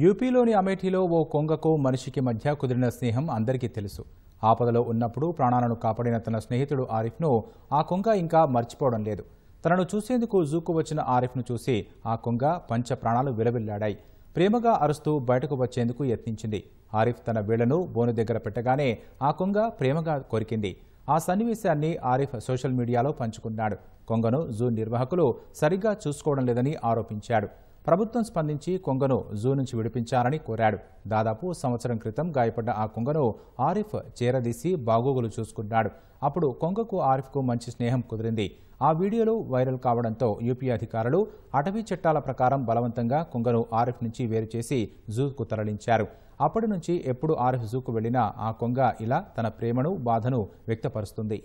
యూపీలోని అమేఠీలో ఓ కొంగకు మనిషికి మధ్య కుదిరిన స్నేహం అందరికీ తెలుసు ఆపదలో ఉన్నప్పుడు ప్రాణాలను కాపాడిన తన స్నేహితుడు ఆరిఫ్ను ఆ కొంగ ఇంకా మర్చిపోవడం లేదు తనను చూసేందుకు జూకు వచ్చిన ఆరిఫ్ను చూసి ఆ కొంగ పంచ ప్రాణాలు విలవిల్లాడాయి ప్రేమగా అరుస్తూ బయటకు వచ్చేందుకు యత్నించింది ఆరిఫ్ తన వీళ్లను బోను దగ్గర పెట్టగానే ఆ కొంగ ప్రేమగా కొరికింది ఆ సన్నివేశాన్ని ఆరిఫ్ సోషల్ మీడియాలో పంచుకున్నాడు కొంగను జూ నిర్వాహకులు సరిగ్గా చూసుకోవడం లేదని ఆరోపించాడు ప్రభుత్వం స్పందించి కొంగను జూ నుంచి విడిపించాలని కోరాడు దాదాపు సంవత్సరం క్రితం గాయపడ్డ ఆ కొంగను ఆరిఫ్ చేరదీసి బాగోగులు చూసుకున్నాడు అప్పుడు కొంగకు ఆరిఫ్కు మంచి స్నేహం కుదిరింది ఆ వీడియోలు వైరల్ కావడంతో యూపీ అధికారులు అటవీ చట్టాల ప్రకారం బలవంతంగా కొంగను ఆరిఫ్ నుంచి వేరు చేసి జూకు తరలించారు అప్పటి నుంచి ఎప్పుడు ఆరిఫ్ జూకు వెళ్లినా ఆ కొంగ ఇలా తన ప్రేమను బాధను వ్యక్తపరుస్తుంది